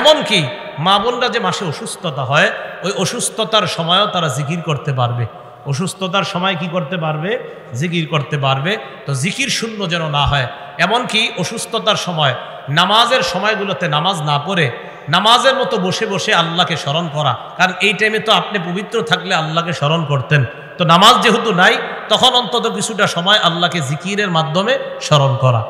এমনকি মা বোনরা যে মাসে অসুস্থতা হয় ওই অসুস্থতার সময়ও তারা জিকির করতে পারবে অসুস্থতার সময় কি করতে পারবে জিকির করতে পারবে তো জিকির শূন্য যেন না হয় এমনকি অসুস্থতার সময় নামাজের সময়গুলোতে নামাজ না পড়ে নামাজের মতো বসে বসে আল্লাহকে স্মরণ করা কারণ এই টাইমে তো আপনি পবিত্র থাকলে আল্লাহকে স্মরণ করতেন তো নামাজ যেহেতু নাই তখন অন্তত কিছুটা সময় আল্লাহকে জিকিরের মাধ্যমে স্মরণ করা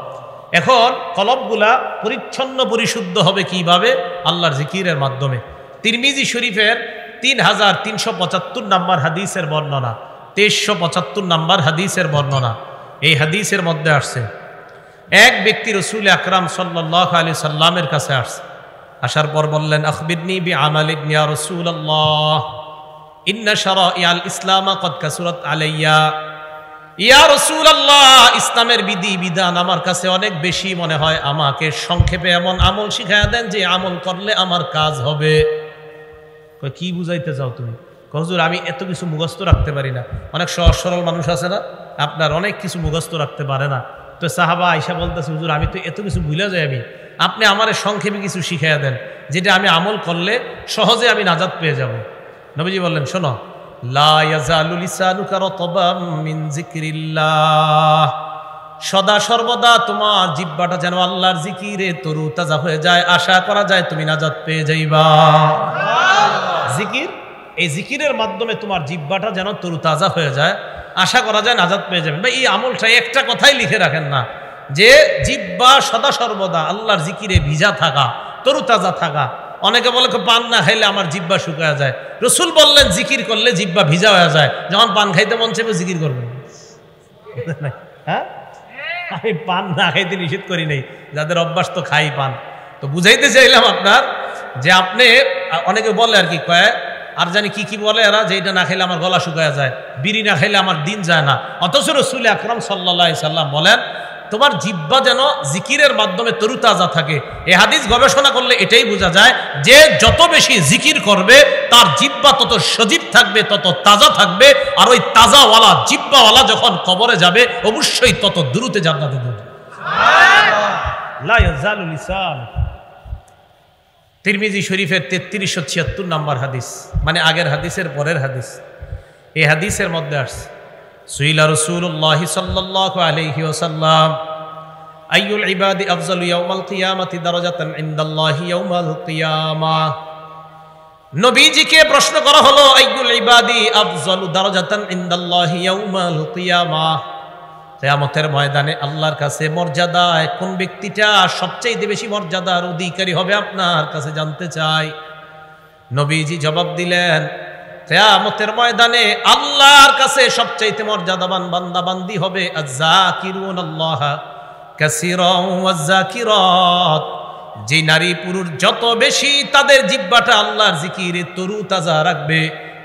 এখন কলবগুলা পরিচ্ছন্ন পরিশুদ্ধ হবে কিভাবে আল্লাহর জিকিরের মাধ্যমে তিরমিজি শরীফের তিন হাজার তিনশো পঁচাত্তর নাম্বার হাদিসের বর্ণনা তেইশশো পঁচাত্তর নাম্বার হাদিসের বর্ণনা এই হাদিসের মধ্যে আসছে এক ব্যক্তি রসুল আকরাম সাল্লাহ আলি সাল্লামের কাছে আসছে আসার পর বললেন আখবিদনি বি আমালিবনিয়া রসুল আল্লাহ ইন্না সর ইয়াল ইসলামা কদকা কাসুরত আলাইয়া ইয়া আল্লাহ ইসলামের বিধি বিধান আমার কাছে অনেক বেশি মনে হয় আমাকে সংক্ষেপে এমন আমল শিখাই দেন যে আমল করলে আমার কাজ হবে কি বুঝাইতে চাও তুমি হজুর আমি এত কিছু মুখস্থ রাখতে পারি না অনেক সহজ সরল মানুষ আছে না আপনার অনেক কিছু মুখস্থ রাখতে পারে না তো সাহাবা আইসা বলতেছে হুজুর আমি তো এত কিছু ভুলে যাই আমি আপনি আমার সংক্ষেপে কিছু শিখাইয়া দেন যেটা আমি আমল করলে সহজে আমি নাজাদ পেয়ে যাব নবীজি বললেন শোনো সদা সর্বদা তোমার জিব্বাটা যেন আল্লাহর জিকিরে তরু তাজা হয়ে যায় আশা করা যায় তুমি নাজাত পেয়ে যাইবা জিকির এই জিকিরের মাধ্যমে তোমার জিব্বাটা যেন তরু তাজা হয়ে যায় আশা করা যায় নাজাত পেয়ে যাবে বা এই আমলটা একটা কথাই লিখে রাখেন না যে জিব্বা সদা সর্বদা আল্লাহর জিকিরে ভিজা থাকা তরু তাজা থাকা অনেকে বলে পান না খাইলে আমার জিব্বা শুকায়া যায় রসুল বললেন জিকির করলে জিব্বা ভিজা হয়ে যায় যখন পান খাইতে মন চাইবে জিকির করবেন হ্যাঁ আমি পান না খাইতে নিষেধ করি নাই যাদের অভ্যাস তো খাই পান তো বুঝাইতে চাইলাম আপনার যে আপনি অনেকে বলে আর কি কয়ে আর জানি কি কি বলে এরা যে এটা না খেলে আমার গলা শুকায় যায় বিড়ি না খাইলে আমার দিন যায় না অথচ রসুল আকরম সাল্লা সাল্লাম বলেন তোমার জিব্বা যেন জিকিরের মাধ্যমে তরুতাজা থাকে এ হাদিস গবেষণা করলে এটাই বোঝা যায় যে যত বেশি জিকির করবে তার জিব্বা তত সজীব থাকবে তত তাজা থাকবে আর ওই তাজাওয়ালা জিব্বাওয়ালা যখন কবরে যাবে অবশ্যই তত দ্রুতে জান্নাতে দেবে তিরমিজি শরীফের তেত্রিশশো ছিয়াত্তর নম্বর হাদিস মানে আগের হাদিসের পরের হাদিস এই হাদিসের মধ্যে আসছে সুইলা রসুল্লাহ সাল্লাহ আলহি ওসাল্লাম ইবাদি আফজল ইয়াউমাল কিয়ামাতি দারাজাতান ইনদাল্লাহি ইয়াউমাল কিয়ামা নবীজিকে প্রশ্ন করা হলো আইউল ইবাদি ময়দানে আল্লাহর কাছে মর্যাদায় কোন ব্যক্তিটা সবচেয়ে বেশি মর্যাদার অধিকারী হবে আপনার কাছে জানতে চাই নবীজি জবাব দিলেন কেয়ামতের ময়দানে আল্লাহর কাছে সবচাইতে মর্যাদাবান বান্দা বান্দি হবে যে নারী পুরুষ যত বেশি তাদের জিব্বাটা আল্লাহর জিকিরে তরু তাজা রাখবে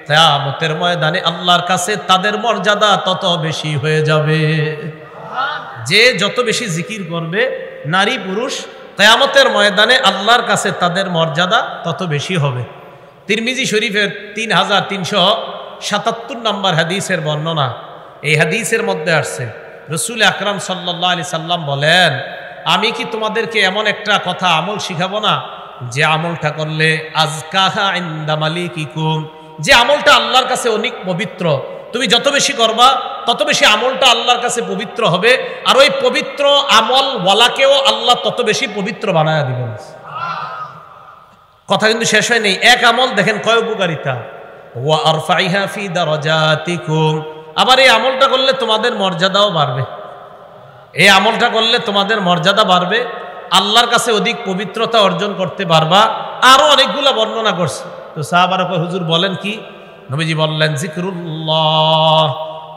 কেয়ামতের ময়দানে আল্লাহর কাছে তাদের মর্যাদা তত বেশি হয়ে যাবে যে যত বেশি জিকির করবে নারী পুরুষ কেয়ামতের ময়দানে আল্লাহর কাছে তাদের মর্যাদা তত বেশি হবে তিরমিজি শরীফের তিন হাজার তিনশো সাতাত্তর নম্বর হাদিসের বর্ণনা এই হাদিসের মধ্যে আসছে রসুল আকরাম সাল্লা আলি সাল্লাম বলেন আমি কি তোমাদেরকে এমন একটা কথা আমল শিখাবো না যে আমলটা করলে আজকাহা যে আমলটা আল্লাহর কাছে অনেক পবিত্র তুমি যত বেশি করবা তত বেশি আমলটা আল্লাহর কাছে পবিত্র হবে আর ওই পবিত্র আমল ওয়ালাকেও আল্লাহ তত বেশি পবিত্র বানায় দিবেন কথা কিন্তু শেষ হয়নি এক আমল দেখেন কয় উপকারিতা আবার এই আমলটা করলে তোমাদের মর্যাদাও বাড়বে এই আমলটা করলে তোমাদের মর্যাদা বাড়বে আল্লাহর কাছে অধিক পবিত্রতা অর্জন করতে পারবা আরো অনেকগুলো বর্ণনা করছে তো সাহাবারা হুজুর বলেন কি নবীজি বললেন জিকরুল্লাহ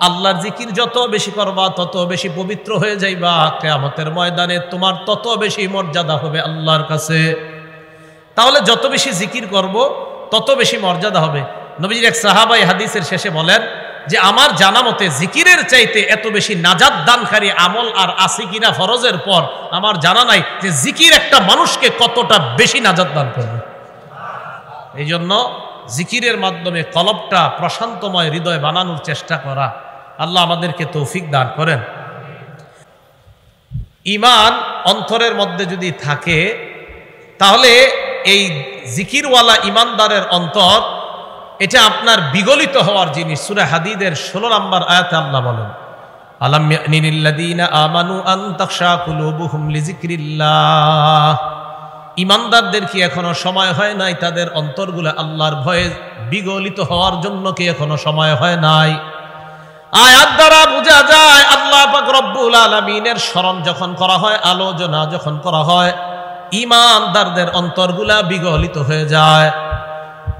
আল্লাহর জিকির যত বেশি করবা তত বেশি পবিত্র হয়ে যাইবা কেয়ামতের ময়দানে তোমার তত বেশি মর্যাদা হবে আল্লাহর কাছে তাহলে যত বেশি জিকির করব তত বেশি মর্যাদা হবে নবীজির এক সাহাবাই হাদিসের শেষে বলেন যে আমার জানা মতে জিকিরের চাইতে এত বেশি নাজাদ দানকারী আমল আর আসি কিনা ফরজের পর আমার জানা নাই যে জিকির একটা মানুষকে কতটা বেশি নাজাদ দান করবে এই জন্য জিকিরের মাধ্যমে কলবটা প্রশান্তময় হৃদয় বানানোর চেষ্টা করা আল্লাহ আমাদেরকে তৌফিক দান করেন ইমান অন্তরের মধ্যে যদি থাকে তাহলে এই জিকিরওয়ালা ইমানদারের অন্তর এটা আপনার বিগলিত হওয়ার জিনিস সুরে হাদিদের ষোলো নম্বর আয়াতে আল্লাহ বলেন ইমানদারদের কি এখনো সময় হয় নাই তাদের অন্তরগুলো আল্লাহর ভয়ে বিগলিত হওয়ার জন্য কি এখনো সময় হয় নাই আয়াত দ্বারা বোঝা যায় আল্লাহ পাক রব্বুল আলমিনের স্মরণ যখন করা হয় আলোচনা যখন করা হয় ইমানদারদের অন্তরগুলা বিগলিত হয়ে যায়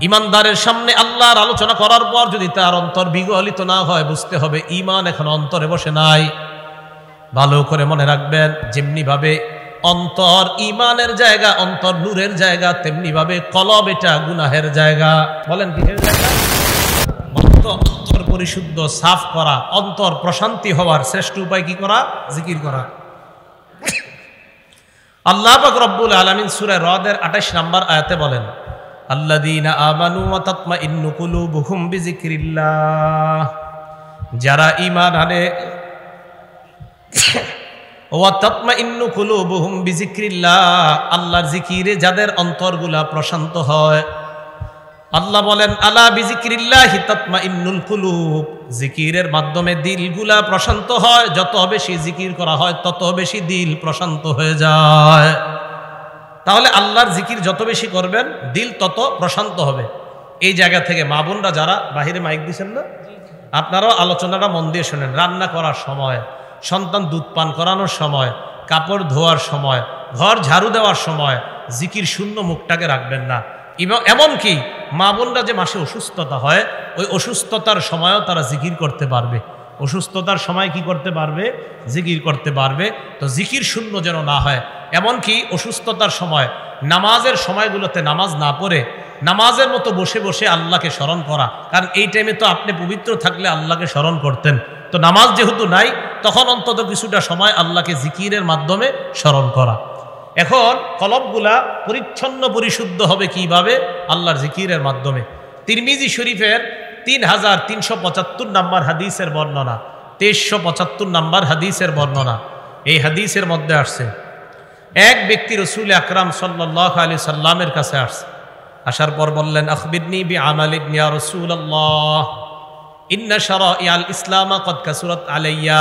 ইমানদারের সামনে আল্লাহর আলোচনা করার পর যদি তার অন্তর বিগলিত না হয় বুঝতে হবে ইমান এখন অন্তরে বসে নাই ভালো করে মনে রাখবেন যেমনিভাবে অন্তর ইমানের জায়গা অন্তর নূরের জায়গা তেমনিভাবে কলব এটা গুনাহের জায়গা বলেন কি জায়গা অন্তর পরিশুদ্ধ সাফ করা অন্তর প্রশান্তি হওয়ার শ্রেষ্ঠ উপায় কি করা জিকির করা আল্লাহ পাক রব্বুল আলমিন সুরে হ্রদের আঠাশ নাম্বার আয়াতে বলেন আল্লাদিনা আমানু তাতমা ইন্নুকুলু বুহুম বিজিক্রিল্লাহ যারা ইমান আনে আল্লাহর জিকিরে যাদের অন্তরগুলা প্রশান্ত হয় আল্লাহ বলেন আলা বিজিকিরিল্লাহি তাতমা ইন্নুল কুলুব জিকিরের মাধ্যমে দিলগুলা প্রশান্ত হয় যত বেশি জিকির করা হয় তত বেশি দিল প্রশান্ত হয়ে যায় তাহলে আল্লাহর জিকির যত বেশি করবেন দিল তত প্রশান্ত হবে এই জায়গা থেকে মা বোনরা যারা বাহিরে মাইক দিচ্ছেন না আপনারাও আলোচনাটা মন দিয়ে শোনেন রান্না করার সময় সন্তান দুধ পান করানোর সময় কাপড় ধোয়ার সময় ঘর ঝাড়ু দেওয়ার সময় জিকির শূন্য মুখটাকে রাখবেন না এমনকি মা বোনরা যে মাসে অসুস্থতা হয় ওই অসুস্থতার সময়ও তারা জিকির করতে পারবে অসুস্থতার সময় কি করতে পারবে জিকির করতে পারবে তো জিকির শূন্য যেন না হয় এমনকি অসুস্থতার সময় নামাজের সময়গুলোতে নামাজ না পড়ে নামাজের মতো বসে বসে আল্লাহকে স্মরণ করা কারণ এই টাইমে তো আপনি পবিত্র থাকলে আল্লাহকে স্মরণ করতেন তো নামাজ যেহেতু নাই তখন অন্তত কিছুটা সময় আল্লাহকে জিকিরের মাধ্যমে স্মরণ করা এখন কলবগুলা পরিচ্ছন্ন পরিশুদ্ধ হবে কিভাবে আল্লাহর জিকিরের মাধ্যমে তিরমিজি শরীফের তিন হাজার তিনশো পঁচাত্তর নাম্বার হাদিসের বর্ণনা তেইশশো পঁচাত্তর নাম্বার হাদিসের বর্ণনা এই হাদিসের মধ্যে আসছে এক ব্যক্তি রসুল আকরাম সাল্লাহ আলি সাল্লামের কাছে আসছে আসার পর বললেন আখবিরনি বি আমালিবনিয়া রসুল আল্লাহ ইন্না সারা ইয়াল ইসলামা কদ কাসুরত আলাইয়া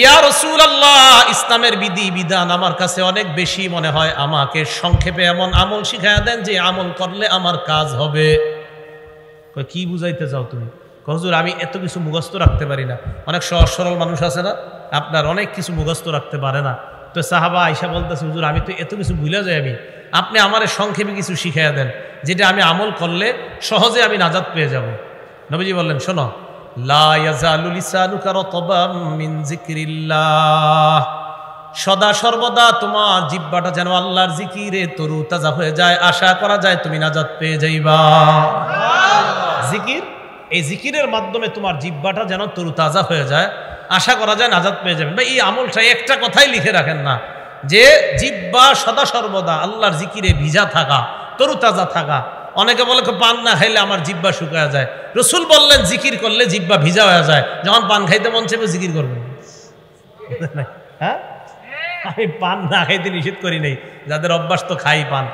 ইয়া রসুল আল্লাহ ইসলামের বিধি বিধান আমার কাছে অনেক বেশি মনে হয় আমাকে সংক্ষেপে এমন আমল শিখাইয়া দেন যে আমল করলে আমার কাজ হবে কি বুঝাইতে চাও তুমি হজুর আমি এত কিছু মুখস্থ রাখতে পারি না অনেক সহজ সরল মানুষ আছে না আপনার অনেক কিছু মুখস্থ রাখতে পারে না তো সাহাবা আইসা বলতেছে হুজুর আমি তো এত কিছু ভুলে যাই আমি আপনি আমার সংক্ষেপে কিছু শিখাইয়া দেন যেটা আমি আমল করলে সহজে আমি নাজাদ পেয়ে যাব নবীজি বললেন শোনো সদা সর্বদা তোমার জিব্বাটা যেন আল্লাহর জিকিরে তরু তাজা হয়ে যায় আশা করা যায় তুমি নাজাত পেয়ে যাইবা জিকির এই জিকিরের মাধ্যমে তোমার জিব্বাটা যেন তরু তাজা হয়ে যায় আশা করা যায় নাজাত পেয়ে যাবেন এই আমলটা একটা কথাই লিখে রাখেন না যে জিব্বা সদা সর্বদা আল্লাহর জিকিরে ভিজা থাকা তরু তাজা থাকা অনেকে বলে পান না খাইলে আমার জিব্বা শুকায় যায় রসুল বললেন জিকির করলে জিব্বা ভিজা হয়ে যায় যখন পান খাইতে মন চেপে জিকির করবেন হ্যাঁ আমি পান না খাইতে নিষেধ করি নাই যাদের অভ্যাস তো খাই পান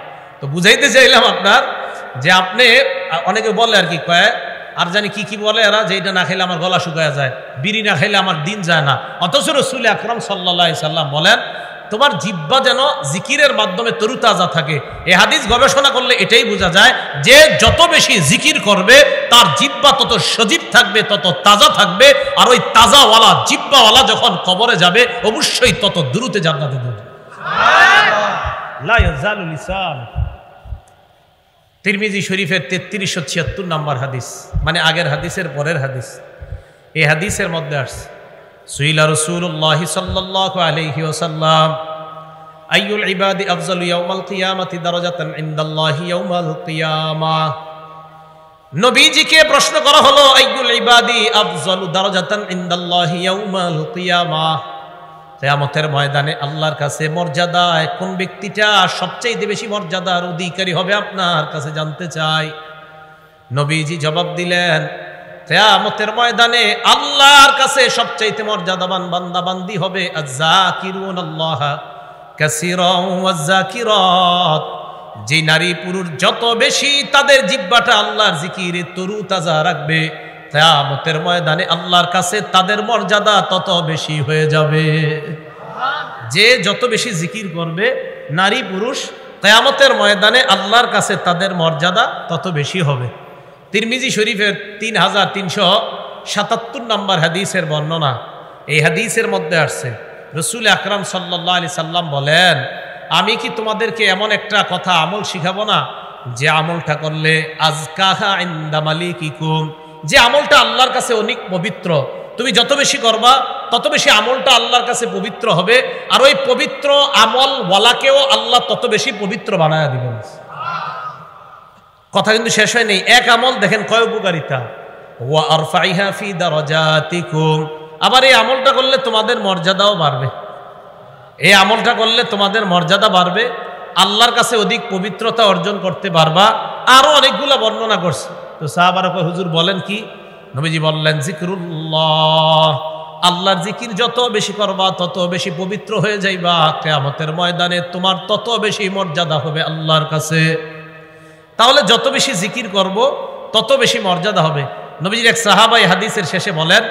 তো বুঝাইতে চাইলাম আপনার যে আপনি অনেকে বলে আর কি কয়ে আর জানি কি কি বলে এরা যে এটা না খেলে আমার গলা শুকায় যায় বিড়ি না খাইলে আমার দিন যায় না অথচ রসুল আকরম সাল্লা সাল্লাম বলেন তোমার জিব্বা যেন জিকিরের মাধ্যমে তরুতাজা থাকে এ হাদিস গবেষণা করলে এটাই বোঝা যায় যে যত বেশি জিকির করবে তার জিব্বা তত সজীব থাকবে তত তাজা থাকবে আর ওই তাজাওয়ালা জিব্বাওয়ালা যখন কবরে যাবে অবশ্যই তত দ্রুতে জান্নাতে দেবে তিরমিজি শরীফের তেত্রিশশো ছিয়াত্তর নম্বর হাদিস মানে আগের হাদিসের পরের হাদিস এই হাদিসের মধ্যে আসছে সুইলা রসুল্লাহ সাল্লাহ আলহি ওসাল্লাম আইউল ইবাদি আফজল ইয়াউমাল কিয়ামাতি দারাজাতান ইনদাল্লাহি ইয়াউমাল কিয়ামা নবীজিকে প্রশ্ন করা হলো আইউল ইবাদি আফজল দারাজাতান ইন্দাল্লাহ ইয়াউমাল কিয়ামা কিয়ামতের ময়দানে আল্লাহর কাছে মর্যাদায় কোন ব্যক্তিটা সবচেয়ে বেশি মর্যাদার অধিকারী হবে আপনার কাছে জানতে চাই নবীজি জবাব দিলেন কেয়ামতের ময়দানে আল্লাহর কাছে সবচাইতে মর্যাদাবান বান্দা বান্দি হবে আজাকিরুন আল্লাহ কাসিরাত যে নারী পুরুষ যত বেশি তাদের জিব্বাটা আল্লাহর জিকিরে তরু তাজা রাখবে কেয়ামতের ময়দানে আল্লাহর কাছে তাদের মর্যাদা তত বেশি হয়ে যাবে যে যত বেশি জিকির করবে নারী পুরুষ কেয়ামতের ময়দানে আল্লাহর কাছে তাদের মর্যাদা তত বেশি হবে তিরমিজি শরীফের তিন হাজার তিনশো সাতাত্তর নম্বর হাদিসের বর্ণনা এই হাদিসের মধ্যে আসছে রসুল আকরাম সাল্লাহ আলি সাল্লাম বলেন আমি কি তোমাদেরকে এমন একটা কথা আমল শিখাবো না যে আমলটা করলে আজকাহা ইন্দামালি কিকুম যে আমলটা আল্লাহর কাছে অনেক পবিত্র তুমি যত বেশি করবা তত বেশি আমলটা আল্লাহর কাছে পবিত্র হবে আর ওই পবিত্র আমল ওয়ালাকেও আল্লাহ তত বেশি পবিত্র বানায় দিবেন কথা কিন্তু শেষ হয়নি এক আমল দেখেন কয় উপকারিতা আবার এই আমলটা করলে তোমাদের মর্যাদাও বাড়বে এই আমলটা করলে তোমাদের মর্যাদা বাড়বে আল্লাহর কাছে অধিক পবিত্রতা অর্জন করতে পারবা আরো অনেকগুলো বর্ণনা করছে তো সাহাবারা হুজুর বলেন কি নবীজি বললেন জিকরুল্লাহ আল্লাহর জিকির যত বেশি করবা তত বেশি পবিত্র হয়ে যাইবা কেয়ামতের ময়দানে তোমার তত বেশি মর্যাদা হবে আল্লাহর কাছে তাহলে যত বেশি জিকির করব তত বেশি মর্যাদা হবে নবীজির এক সাহাবাই হাদিসের শেষে বলেন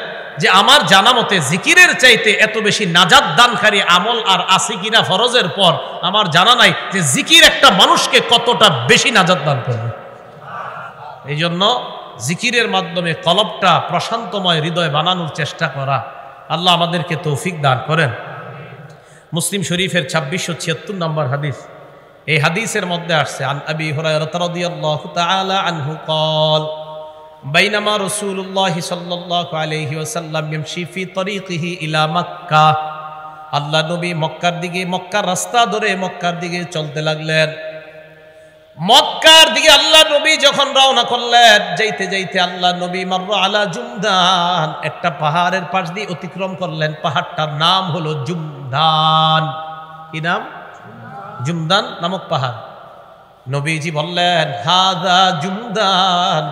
যে আমার জানা মতে জিকিরের চাইতে এত বেশি নাজাদ দানকারী আমল আর আসি কিনা ফরজের পর আমার জানা নাই যে জিকির একটা মানুষকে কতটা বেশি নাজাদ দান করবে এই জন্য জিকিরের মাধ্যমে কলবটা প্রশান্তময় হৃদয় বানানোর চেষ্টা করা আল্লাহ আমাদেরকে তৌফিক দান করেন মুসলিম শরীফের ছাব্বিশশো ছিয়াত্তর নম্বর হাদিস এই হাদিসের মধ্যে আসছে আন আবি হুরায়রা রাদিয়াল্লাহু তাআলা আনহু ক্বাল بينما رسول الله صلى الله عليه وسلم يمشي في طريقه الى مكه আল্লাহ নবী মক্কার দিকে মক্কার রাস্তা ধরে মক্কার দিকে চলতে লাগলেন মক্কার দিকে আল্লাহ নবী যখন রওনা করলেন যাইতে যাইতে আল্লাহ নবী মার্র আলা জুমদান একটা পাহাড়ের পাশ দিয়ে অতিক্রম করলেন পাহাড়টার নাম হলো জুমদান কি নাম জুমদান নামক পাহাড় নবীজি বললেন হাদা জুমদান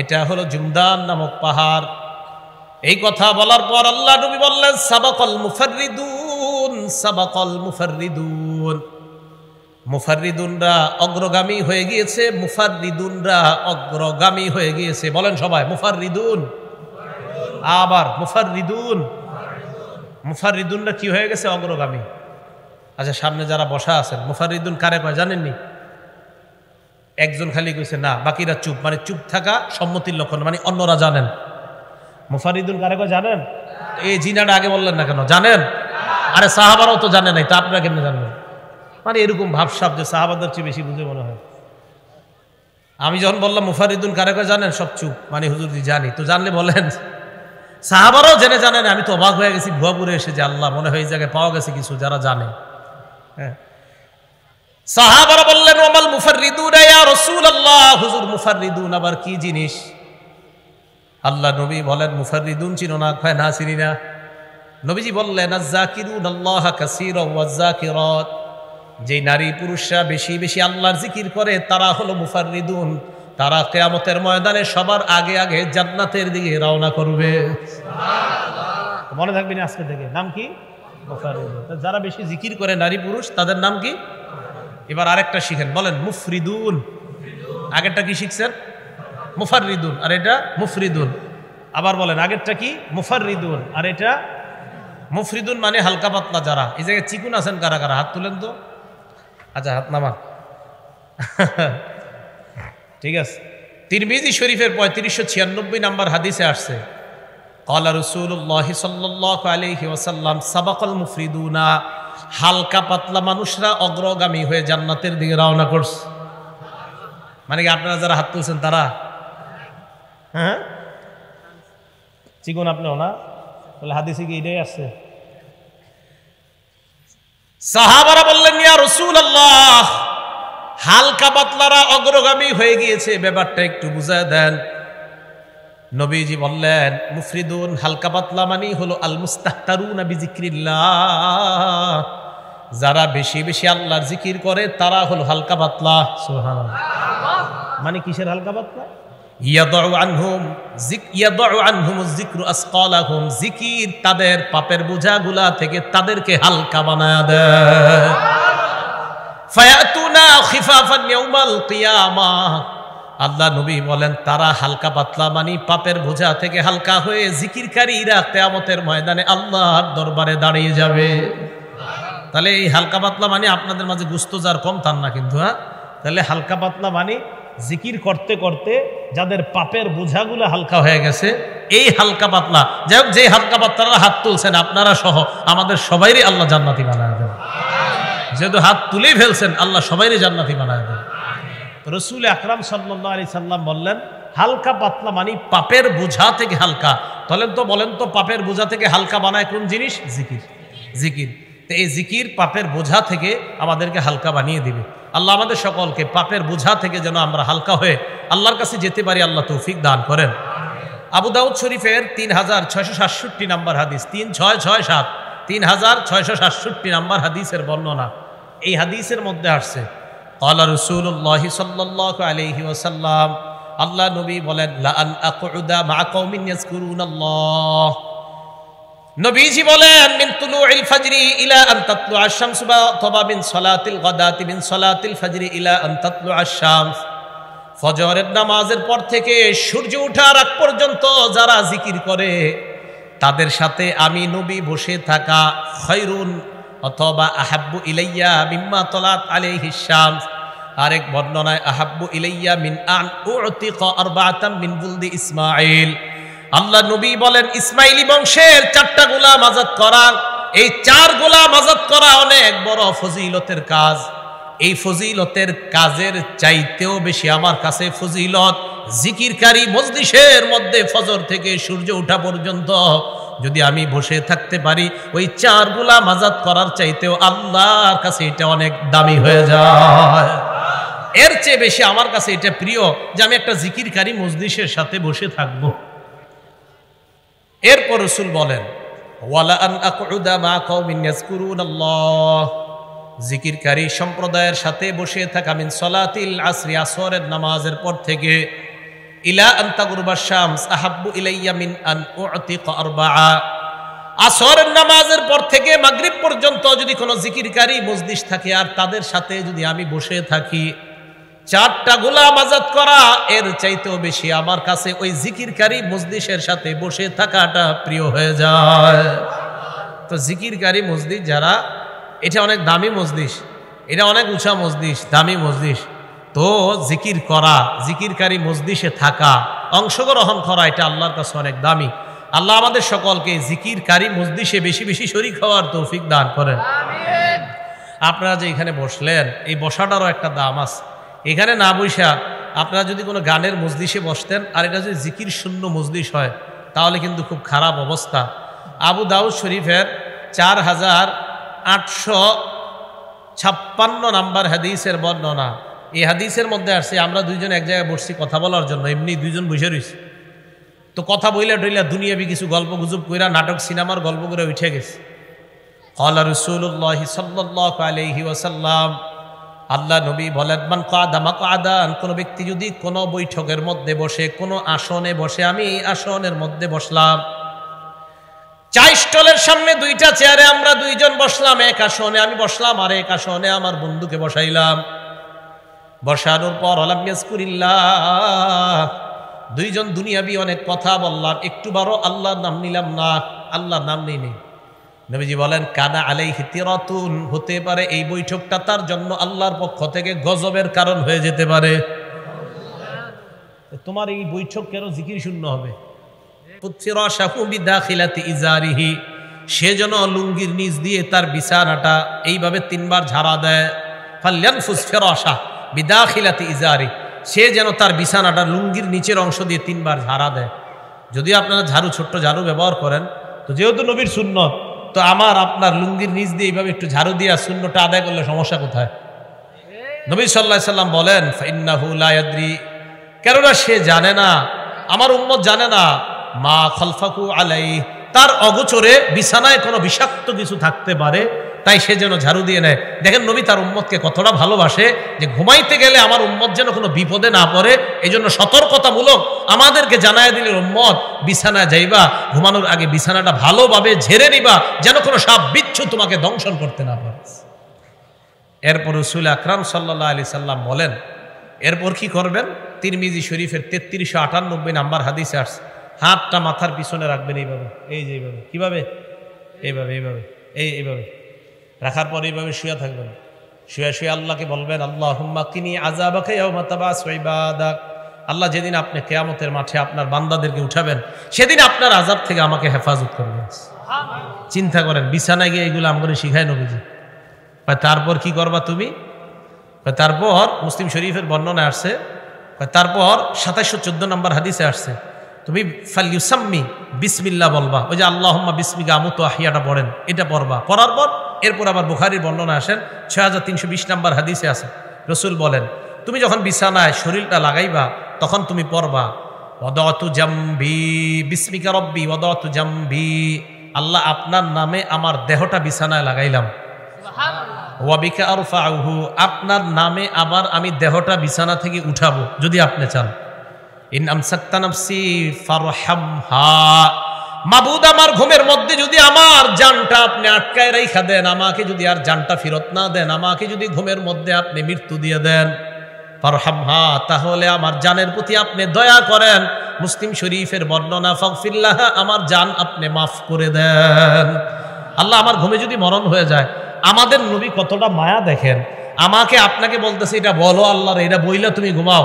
এটা হলো জুমদান নামক পাহাড় এই কথা বলার পর আল্লাহ নবী বললেন সাবাকল মুফারিদুন সাবাকল মুফারিদুন মুফারিদুনরা অগ্রগামী হয়ে গিয়েছে মুফারিদুনরা অগ্রগামী হয়ে গিয়েছে বলেন সবাই মুফারিদুন আবার মুফারিদুন মুফারিদুনরা কি হয়ে গেছে অগ্রগামী আচ্ছা সামনে যারা বসা আছেন মুফারিদুন কারে কয় জানেননি একজন খালি কইছে না বাকিরা চুপ মানে চুপ থাকা সম্মতির লক্ষণ মানে অন্যরা জানেন মুফারিদুল কারে কয় জানেন এই জিনাটা আগে বললেন না কেন জানেন আরে সাহাবারাও তো জানে নাই তা আপনারা কেমনে জানবেন মানে এরকম ভাবসাব যে সাহাবাদের চেয়ে বেশি বুঝে মনে হয় আমি যখন বললাম মুফারিদুল কারে কয় জানেন সব চুপ মানে হুজুর জানি তো জানলে বলেন সাহাবারাও জেনে জানেন আমি তো অবাক হয়ে গেছি ভুয়াপুরে এসে যে আল্লাহ মনে হয় এই জায়গায় পাওয়া গেছে কিছু যারা জানে হ্যাঁ। সাহাবারা বললেন ওমাল মুফারিদুন ইয়া রাসূলুল্লাহ হুজুর মুফারিদুন আবার কি জিনিস আল্লাহ নবী বলেন মুফাররিদুন চিনো না কয় না চিনি না নবীজি বললেন আয-যাকিরুন আল্লাহ কাসীরা ওয়ায-যাকিরাত যে নারী পুরুষরা বেশি বেশি আল্লাহর জিকির করে তারা হলো মুফাররিদুন তারা কেয়ামতের ময়দানে সবার আগে আগে জান্নাতের দিকে রওনা করবে মনে থাকবে না আজকে থেকে নাম কি যারা বেশি জিকির করে নারী পুরুষ তাদের নাম কি এবার আরেকটা শিখেন বলেন মুফরিদুন আগেরটা কি শিখছেন মুফারিদুন আর এটা মুফরিদুন আবার বলেন আগেরটা কি মুফারিদুন আর এটা মুফরিদুন মানে হালকা পাতলা যারা এই জায়গায় চিকুন আছেন কারা কারা হাত তুলেন তো আচ্ছা হাত নামান ঠিক আছে তিরমিজি শরীফের পঁয়ত্রিশশো ছিয়ানব্বই নাম্বার হাদিসে আসছে কলা রসুল্লাহ সাল্লাহ আলহি ওসাল্লাম সাবাকল মুফরিদুনা হালকা পাতলা মানুষরা অগ্রগামী হয়ে জান্নাতের দিকে রওনা করছে মানে কি আপনারা যারা হাত তুলছেন তারা হ্যাঁ চিকুন আপনি না তাহলে হাদিসে কি এটাই আসছে সাহাবারা বললেন ইয়া রসুল আল্লাহ হালকা পাতলারা অগ্রগামী হয়ে গিয়েছে ব্যাপারটা একটু বুঝায় দেন নবীজি বললেন মুফরিদুন হালকা পাতলা মানি হলো আল মুস্তাহতারুন বিজিক্রিল্লাহ যারা বেশি বেশি আল্লাহর জিকির করে তারা হলো হালকা পাতলা সোহান মানে কিসের হালকা পাতলা জিকির তাদের পাপের বোঝাগুলা থেকে তাদেরকে হালকা বানায় দেয় আল্লাহ নবী বলেন তারা হালকা পাতলা মানি পাপের বোঝা থেকে হালকা হয়ে জিকিরকারীরা তেয়ামতের ময়দানে আল্লাহর দরবারে দাঁড়িয়ে যাবে তাহলে এই হালকা পাতলা মানি আপনাদের মাঝে গুস্ত যার কম তার না কিন্তু হ্যাঁ তাহলে হালকা পাতলা মানি জিকির করতে করতে যাদের পাপের বোঝাগুলো হালকা হয়ে গেছে এই হালকা পাতলা যাই হোক যেই হালকা পাতলারা হাত তুলছেন আপনারা সহ আমাদের সবাইরই আল্লাহ জান্নাতি বানায় দেন যেহেতু হাত তুলেই ফেলছেন আল্লাহ সবাইরই জান্নাতি বানায় দেন রসুল আকরাম সাল্লা আলি সাল্লাম বললেন হালকা পাতলা মানে পাপের বোঝা থেকে হালকা বলেন তো বলেন তো পাপের বোঝা থেকে হালকা বানায় কোন জিনিস জিকির জিকির তো এই জিকির পাপের বোঝা থেকে আমাদেরকে হালকা বানিয়ে দিবে আল্লাহ আমাদের সকলকে পাপের বোঝা থেকে যেন আমরা হালকা হয়ে আল্লাহর কাছে যেতে পারি আল্লাহ তৌফিক দান করেন আবু দাউদ শরীফের তিন হাজার ছয়শো সাতষট্টি নাম্বার হাদিস তিন ছয় ছয় সাত তিন হাজার ছয়শো সাতষট্টি নাম্বার হাদিসের বর্ণনা এই হাদিসের মধ্যে আসছে আল্লাহ রসুল্লাহ সাল্লাহ আলহি ওসাল্লাম আল্লাহ নবী বলেন নবীজি বলেন মিন তুলু ইল ফাজরি ইলা আন তাতলু আশ-শামস বা অথবা মিন সালাতিল গাদাতি মিন সালাতিল ফাজরি ইলা আন তাতলু আশ ফজরের নামাজের পর থেকে সূর্য ওঠার আগ পর্যন্ত যারা জিকির করে তাদের সাথে আমি নবী বসে থাকা খৈরুন অথবা আহাব্বু ইলাইয়া মিম্মা তলাত আলাইহিস শামস আরেক বর্ণনায় আহাব্বু ইলাইয়া মিন আন উতিকা আরবাতাম মিন বুলদি ইসমাঈল আল্লাহ নবী বলেন ইসমাইলি বংশের চারটা গোলাম আজাদ করা এই চার গোলাম আজাদ করা অনেক বড় ফজিলতের কাজ এই ফজিলতের কাজের চাইতেও বেশি আমার কাছে ফজিলত জিকিরকারী মজলিসের মধ্যে ফজর থেকে সূর্য ওঠা পর্যন্ত যদি আমি বসে থাকতে পারি ওই চার গোলাম আজাদ করার চাইতেও আল্লাহর কাছে এটা অনেক দামি হয়ে যায় এর চেয়ে বেশি আমার কাছে এটা প্রিয় যে আমি একটা জিকিরকারী মজলিসের সাথে বসে থাকব এরপর রসুল বলেন জিকিরকারী সম্প্রদায়ের সাথে বসে থাকা মিন সলাতিল আসরি আসরের নামাজের পর থেকে ইলা আন্তাগুরবা শামস আহাব্বু ইলাইয়া মিন আন উআতিক আসরের নামাজের পর থেকে মাগরিব পর্যন্ত যদি কোনো জিকিরকারী মজলিস থাকে আর তাদের সাথে যদি আমি বসে থাকি চারটা গোলাম আজাদ করা এর চাইতেও বেশি আমার কাছে ওই জিকিরকারী মজলিসের সাথে বসে থাকাটা প্রিয় হয়ে যায় তো জিকিরকারী মসজিদ যারা এটা অনেক দামি মসজিদ এটা অনেক উঁচা মসজিদ দামি মসজিদ তো জিকির করা জিকিরকারী মসজিদে থাকা অংশগ্রহণ করা এটা আল্লাহর কাছে অনেক দামি আল্লাহ আমাদের সকলকে জিকিরকারী মসজিদে বেশি বেশি শরিক হওয়ার তৌফিক দান করেন আপনারা যে এখানে বসলেন এই বসাটারও একটা দাম আছে এখানে না বৈশা আপনারা যদি কোনো গানের মজলিসে বসতেন আর এটা যদি জিকির শূন্য মজলিস হয় তাহলে কিন্তু খুব খারাপ অবস্থা আবু দাউদ শরীফের চার হাজার আটশো ছাপ্পান্ন নাম্বার হাদিসের বর্ণনা এই হাদিসের মধ্যে আসছে আমরা দুইজন এক জায়গায় বসছি কথা বলার জন্য এমনি দুইজন বসে রয়েছি তো কথা বইলা টইলা দুনিয়াবি কিছু গল্প গুজব কইরা নাটক সিনেমার গল্প করে উঠে গেছে কলা রসুল্লাহ সাল্লাহ আলহি ওয়াসাল্লাম আল্লাহ নবী বলেন মান মা কাদান কোনো ব্যক্তি যদি কোনো বৈঠকের মধ্যে বসে কোনো আসনে বসে আমি আসনের মধ্যে বসলাম চাই স্টলের সামনে দুইটা চেয়ারে আমরা দুইজন বসলাম এক আসনে আমি বসলাম আর এক আসনে আমার বন্ধুকে বসাইলাম বসানোর পর আলামিয়াজকুরিল্লাহ দুইজন দুনিয়াবি অনেক কথা বললাম একটু বারো আল্লাহর নাম নিলাম না আল্লাহর নাম নেই নেই নবীজি বলেন কানা আলাই হিতিরতুন হতে পারে এই বৈঠকটা তার জন্য আল্লাহর পক্ষ থেকে গজবের কারণ হয়ে যেতে পারে তোমার এই বৈঠক কেন জিকির শূন্য হবে ইজারিহি সে যেন লুঙ্গির নিচ দিয়ে তার বিছানাটা এইভাবে তিনবার ঝাড়া দেয় ফাল্যান ফুসফেরসা বিদাখিলাতি ইজারি সে যেন তার বিছানাটা লুঙ্গির নিচের অংশ দিয়ে তিনবার ঝাড়া দেয় যদি আপনারা ঝাড়ু ছোট্ট ঝাড়ু ব্যবহার করেন তো যেহেতু নবীর সুন্নত তো আমার আপনার লুঙ্গির নিচ দিয়ে এইভাবে একটু ঝাড়ু দিয়া শূন্যটা আদায় করলে সমস্যা কোথায় নবী সাল্লা সাল্লাম বলেন ফাইন্নাহুলায়াদ্রি কেননা সে জানে না আমার উম্মত জানে না মা খলফাকু আলাই তার অগোচরে বিছানায় কোনো বিষাক্ত কিছু থাকতে পারে তাই সে যেন ঝাড়ু দিয়ে নেয় দেখেন নবী তার উম্মতকে কতটা ভালোবাসে যে ঘুমাইতে গেলে আমার উম্মত যেন কোনো বিপদে না পড়ে এই জন্য সতর্কতামূলক আমাদেরকে জানায় দিলেন উম্মত বিছানায় যাইবা ঘুমানোর আগে বিছানাটা ভালোভাবে ঝেড়ে নিবা যেন কোনো সাপ বিচ্ছু তোমাকে দংশন করতে না পারে এরপর রসুল আকরাম সাল্লা আলি সাল্লাম বলেন এরপর কি করবেন তিরমিজি শরীফের তেত্রিশশো আটানব্বই নাম্বার হাদিস আসছে হাতটা মাথার পিছনে রাখবেন এইভাবে এই যে এইভাবে কীভাবে এইভাবে এইভাবে এই এইভাবে রাখার পরে এইভাবে শুয়ে থাকবেন শুয়ে শুয়ে আল্লাহকে বলবেন আল্লাহ কিনি আজাবাকে আল্লাহ যেদিন আপনি কেয়ামতের মাঠে আপনার বান্দাদেরকে উঠাবেন সেদিন আপনার আজাব থেকে আমাকে হেফাজত করবেন চিন্তা করেন বিছানায় গিয়ে এইগুলো আমাকে শিখায় নবীজি তারপর কি করবা তুমি তারপর মুসলিম শরীফের বর্ণনা আসছে তারপর সাতাইশো চোদ্দ নম্বর হাদিসে আসছে তুমি ফালিউসাম্মি বিসমিল্লা বলবা ওই যে আল্লাহ বিসমিকা আমু আহিয়াটা পড়েন এটা পড়বা পড়ার পর এরপর আবার বুখারির বর্ণনা আসেন ছয় হাজার তিনশো বিশ নম্বর হাদিসে আছে রসুল বলেন তুমি যখন বিছানায় শরীরটা লাগাইবা তখন তুমি পড়বা অদতু জাম্বি বিস্মিকা রব্বি অদতু জাম্বি আল্লাহ আপনার নামে আমার দেহটা বিছানায় লাগাইলাম ওয়াবিকা আর আহু আপনার নামে আবার আমি দেহটা বিছানা থেকে উঠাবো যদি আপনি চান ইন আমি ফারহাম হা মাবুদ আমার ঘুমের মধ্যে যদি আমার জানটা আপনি আটকায় রাইখা দেন আমাকে যদি আর জানটা ফেরত না দেন আমাকে যদি ঘুমের মধ্যে আপনি মৃত্যু দিয়ে দেন ফারহামহা তাহলে আমার জানের প্রতি আপনি দয়া করেন মুসলিম শরীফের বর্ণনা ফকফিল্লাহ আমার জান আপনি মাফ করে দেন আল্লাহ আমার ঘুমে যদি মরণ হয়ে যায় আমাদের নবী কতটা মায়া দেখেন আমাকে আপনাকে বলতেছে এটা বলো আল্লাহর এটা বইলে তুমি ঘুমাও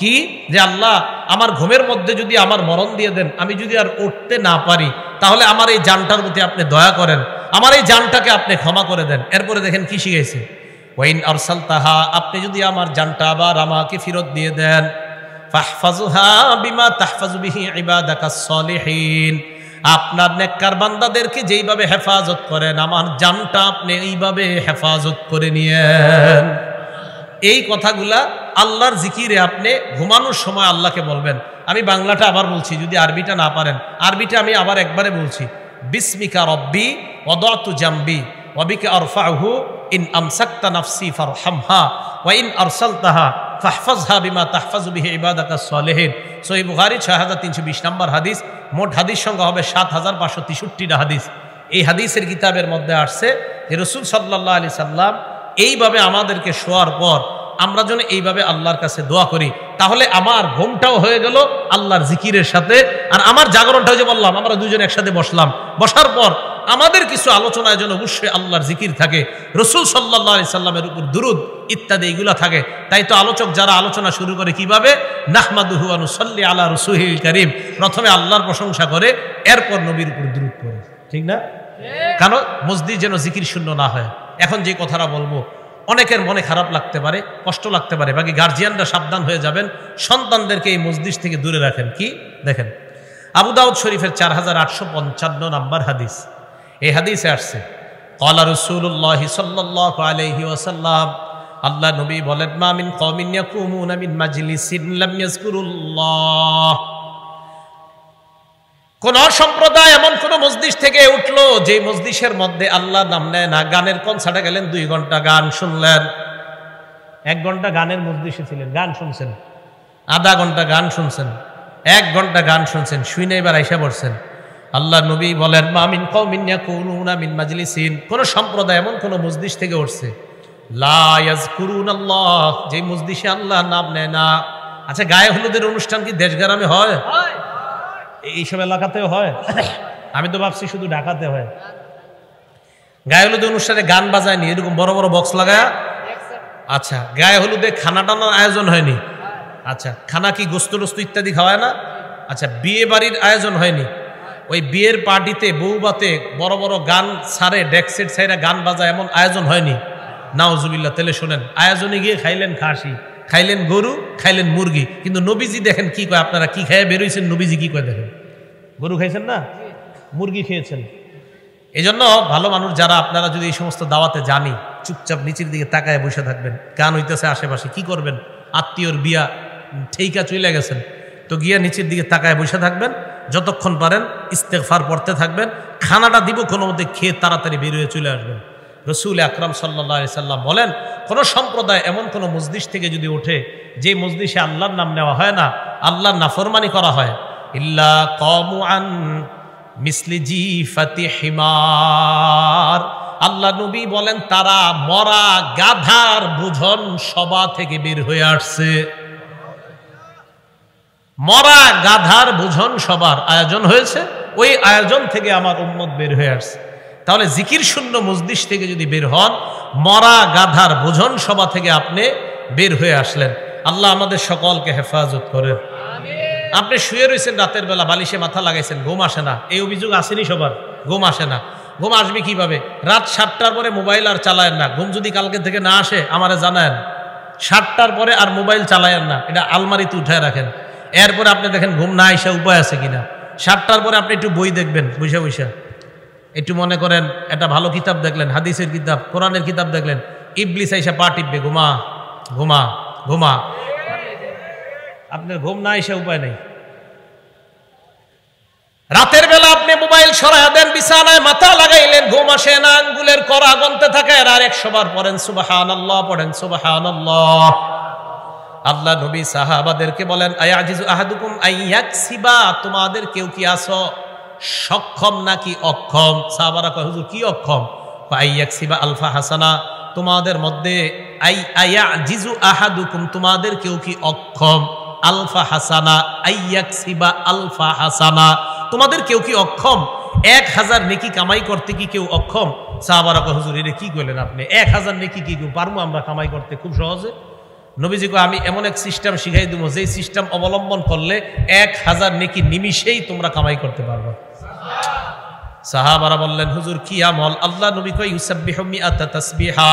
কি যে আল্লাহ আমার ঘুমের মধ্যে যদি আমার মরণ দিয়ে দেন আমি যদি আর উঠতে না পারি তাহলে আমার এই জানটার প্রতি আপনি দয়া করেন আমার এই জানটাকে আপনি ক্ষমা করে দেন এরপরে দেখেন কি শিখেছে ওয়াইন আরসাল তাহা আপনি যদি আমার জানটা আবার আমাকে ফিরত দিয়ে দেন বিমা আপনার নেককার বান্দাদেরকে যেইভাবে হেফাজত করেন আমার জানটা আপনি এইভাবে হেফাজত করে নিয়েন এই কথাগুলা আল্লাহর জিকিরে আপনি ঘুমানোর সময় আল্লাহকে বলবেন আমি বাংলাটা আবার বলছি যদি আরবিটা না পারেন আরবিটা আমি আবার একবারে বলছি বিসমিকা রব্বি অদু জাম্বি অবিকে আরফাহু ইন আমসাক্তা নাফসি ফারহামহা ওয়াইন আরসাল তাহা ফাহফাজ হা বিমা তাহফাজ বিহে ইবাদাকা সালেহিন সহি বুহারি ছয় হাজার তিনশো বিশ নম্বর হাদিস মোট হাদিস সঙ্গে হবে সাত হাজার পাঁচশো তেষট্টিটা হাদিস এই হাদিসের কিতাবের মধ্যে আসছে যে রসুল সাল্লাহ আলি সাল্লাম এইভাবে আমাদেরকে শোয়ার পর আমরা যেন এইভাবে আল্লাহর কাছে দোয়া করি তাহলে আমার ঘুমটাও হয়ে গেল আল্লাহর জিকিরের সাথে আর আমার জাগরণটাও যে বললাম আমরা দুজন একসাথে বসলাম বসার পর আমাদের কিছু আলোচনায় যেন অবশ্যই আল্লাহর জিকির থাকে রসুল সাল্লাহ সাল্লামের উপর দুরুদ ইত্যাদি এগুলো থাকে তাই তো আলোচক যারা আলোচনা শুরু করে কিভাবে নাহমাদুহুয়ানু সাল্লি আল্লাহ রসুহিল করিম প্রথমে আল্লাহর প্রশংসা করে এরপর নবীর উপর দুরুদ করে ঠিক না কারণ মসজিদ যেন জিকির শূন্য না হয় এখন যে কথাটা বলবো অনেকের মনে খারাপ লাগতে পারে কষ্ট লাগতে পারে বাকি গার্জিয়ানরা সাবধান হয়ে যাবেন সন্তানদেরকে এই মসজিদ থেকে দূরে রাখেন কি দেখেন আবু দাউদ শরীফের চার হাজার আটশো পঞ্চান্ন নাম্বার হাদিস এই হাদিসে আসছে কলা রসুল্লাহ আলহি ওসাল্লাম আল্লাহ নবী বলেন মামিন কমিন ইয়াকুমুনা মিন লাম ইয়াজকুরুল্লাহ কোন সম্প্রদায় এমন কোন মসজিদ থেকে উঠলো যে মসজিদের মধ্যে আল্লাহ নাম নেয় না গানের কনসার্টে গেলেন দুই ঘন্টা গান শুনলেন এক ঘন্টা গানের মসজিদে ছিলেন গান শুনছেন আধা ঘন্টা গান শুনছেন এক ঘন্টা গান শুনছেন শুইনে এবার আইসা পড়ছেন আল্লাহ নবী বলেন মামিন কৌমিনিয়া কৌনুনা মিন সিন কোন সম্প্রদায় এমন কোন মসজিদ থেকে উঠছে লায়াজ করুন আল্লাহ যে মসজিদে আল্লাহ নাম নেয় না আচ্ছা গায়ে হলুদের অনুষ্ঠান কি দেশগ্রামে হয় এইসব এলাকাতেও হয় আমি তো ভাবছি শুধু ঢাকাতে হয় গায়ে হলুদে অনুষ্ঠানে গান বাজায়নি এরকম বড় বড় বক্স লাগায় আচ্ছা গায়ে হলুদে খানা টানার আয়োজন হয়নি আচ্ছা খানা কি গোস্ত রস্ত ইত্যাদি খাওয়ায় না আচ্ছা বিয়ে বাড়ির আয়োজন হয়নি ওই বিয়ের পার্টিতে বউবাতে বড় বড় গান সারে ডেক্সেট সাইরা গান বাজায় এমন আয়োজন হয়নি নাওজুবিল্লা তেলে শোনেন আয়োজনে গিয়ে খাইলেন খাসি খাইলেন গরু খাইলেন মুরগি কিন্তু নবীজি দেখেন কি কয় আপনারা কি খেয়ে বেরোইছেন নবীজি কি কয় দেখেন গরু খাইছেন না মুরগি খেয়েছেন এই জন্য ভালো মানুষ যারা আপনারা যদি এই সমস্ত দাওয়াতে জানি চুপচাপ নিচের দিকে তাকায় বসে থাকবেন গান হইতেছে আশেপাশে কি করবেন আত্মীয়র বিয়া ঠেইকা চলে গেছেন তো গিয়া নিচের দিকে তাকায় বসে থাকবেন যতক্ষণ পারেন ইস্তেকফার পড়তে থাকবেন খানাটা দিব কোনো মতে খেয়ে তাড়াতাড়ি বেরিয়ে চলে আসবেন রসুল আকরম সাল্লা সাল্লাম বলেন কোন সম্প্রদায় এমন কোনো মসজিদ থেকে যদি ওঠে যে মসজিদে আল্লাহর নাম নেওয়া হয় না আল্লাহর নাফরমানি করা হয় ইল্লা কমু আন মিসলি জি ফাতি হিমার আল্লাহ নবী বলেন তারা মরা গাধার বুঝন সভা থেকে বের হয়ে আসছে মরা গাধার বুঝন সবার আয়োজন হয়েছে ওই আয়োজন থেকে আমার উন্মত বের হয়ে আসছে তাহলে জিকির শূন্য মজলিস থেকে যদি বের হন মরা গাধার বোঝন সভা থেকে আপনি বের হয়ে আসলেন আল্লাহ আমাদের সকলকে হেফাজত করেন আপনি শুয়ে রয়েছেন রাতের বেলা বালিশে মাথা লাগাইছেন ঘুম আসে না এই অভিযোগ আসেনি সবার ঘুম আসে না ঘুম আসবে কিভাবে রাত সাতটার পরে মোবাইল আর চালায়েন না ঘুম যদি কালকে থেকে না আসে আমারে জানায়েন সাতটার পরে আর মোবাইল চালায়েন না এটা আলমারিতে উঠায় রাখেন এরপরে আপনি দেখেন ঘুম না এসে উপায় আছে কিনা সাতটার পরে আপনি একটু বই দেখবেন বুঝে বুঝে একটু মনে করেন এটা ভালো কিতাব দেখলেন হাদিসের কিতাব কোরআনের কিতাব দেখলেন ইবলিস আইসা পা টিপবে ঘুমা ঘুমা ঘুমা আপনার ঘুম না এসে উপায় নেই রাতের বেলা আপনি মোবাইল সরাইয়া দেন বিছানায় মাথা লাগাইলেন ঘুম আসে না আঙ্গুলের করা গন্তে থাকে আর একশো বার পড়েন সুবাহান আল্লাহ পড়েন সুবাহান আল্লাহ আল্লাহ নবী সাহাবাদেরকে বলেন আয়াজিজু আহাদুকুম আইয়াক সিবা তোমাদের কেউ কি আসো সক্ষম নাকি অক্ষম সাহাবারা কয় হুজুর কি অক্ষম পাইয়াকসিবা আলফা হাসানা তোমাদের মধ্যে আই আয়া জিজু আহাদুকুম তোমাদের কেউ কি অক্ষম আলফা হাসানা আইয়াকসিবা আলফা হাসানা তোমাদের কেউ কি অক্ষম এক হাজার নেকি কামাই করতে কি কেউ অক্ষম সাহাবারা কয় হুজুর এটা কি করলেন আপনি এক হাজার নেকি কি পারবো আমরা কামাই করতে খুব সহজে কয় আমি এমন এক সিস্টেম শিখাই দেবো যেই সিস্টেম অবলম্বন করলে এক হাজার নেকি নিমিষেই তোমরা কামাই করতে পারবা সাহাবারা বললেন হুজুর কি আমল আল্লাহ নবী কই ইউসাব্বিহমি আতা তাসবিহা